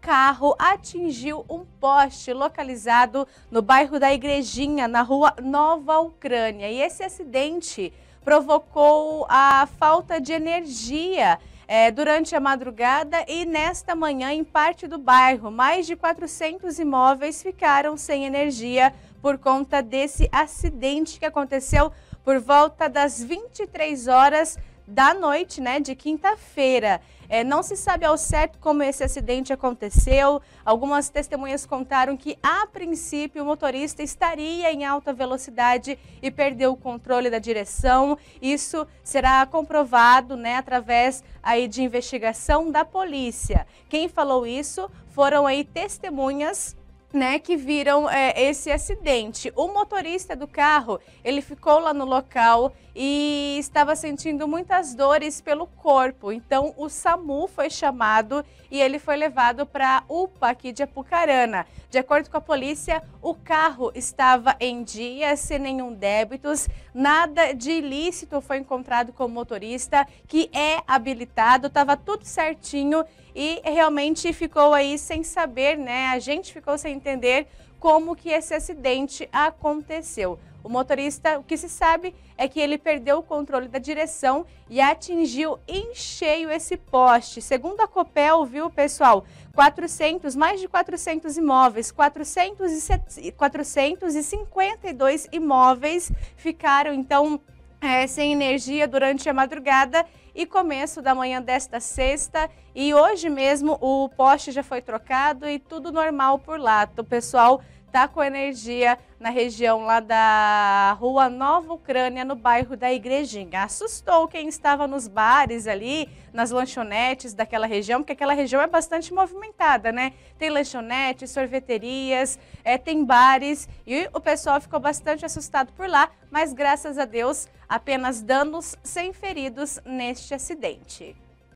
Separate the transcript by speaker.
Speaker 1: carro atingiu um poste localizado no bairro da Igrejinha, na rua Nova Ucrânia. E esse acidente provocou a falta de energia é, durante a madrugada e nesta manhã em parte do bairro. Mais de 400 imóveis ficaram sem energia por conta desse acidente que aconteceu por volta das 23 horas da noite, né, de quinta-feira. É, não se sabe ao certo como esse acidente aconteceu. Algumas testemunhas contaram que, a princípio, o motorista estaria em alta velocidade e perdeu o controle da direção. Isso será comprovado né, através aí, de investigação da polícia. Quem falou isso foram aí testemunhas né, que viram é, esse acidente. O motorista do carro, ele ficou lá no local e estava sentindo muitas dores pelo corpo. Então, o SAMU foi chamado e ele foi levado para a UPA aqui de Apucarana. De acordo com a polícia, o carro estava em dia, sem nenhum débitos, nada de ilícito foi encontrado com o motorista, que é habilitado, estava tudo certinho e realmente ficou aí sem saber, né? A gente ficou sem entender como que esse acidente aconteceu. O motorista, o que se sabe é que ele perdeu o controle da direção e atingiu em cheio esse poste. Segundo a Copel, viu, pessoal, 400, mais de 400 imóveis, 400 e 452 imóveis ficaram então é, sem energia durante a madrugada e começo da manhã desta sexta. E hoje mesmo o poste já foi trocado e tudo normal por lá. O pessoal Tá com energia na região lá da Rua Nova Ucrânia, no bairro da Igrejinha. Assustou quem estava nos bares ali, nas lanchonetes daquela região, porque aquela região é bastante movimentada, né? Tem lanchonetes, sorveterias, é, tem bares e o pessoal ficou bastante assustado por lá, mas graças a Deus apenas danos sem feridos neste acidente.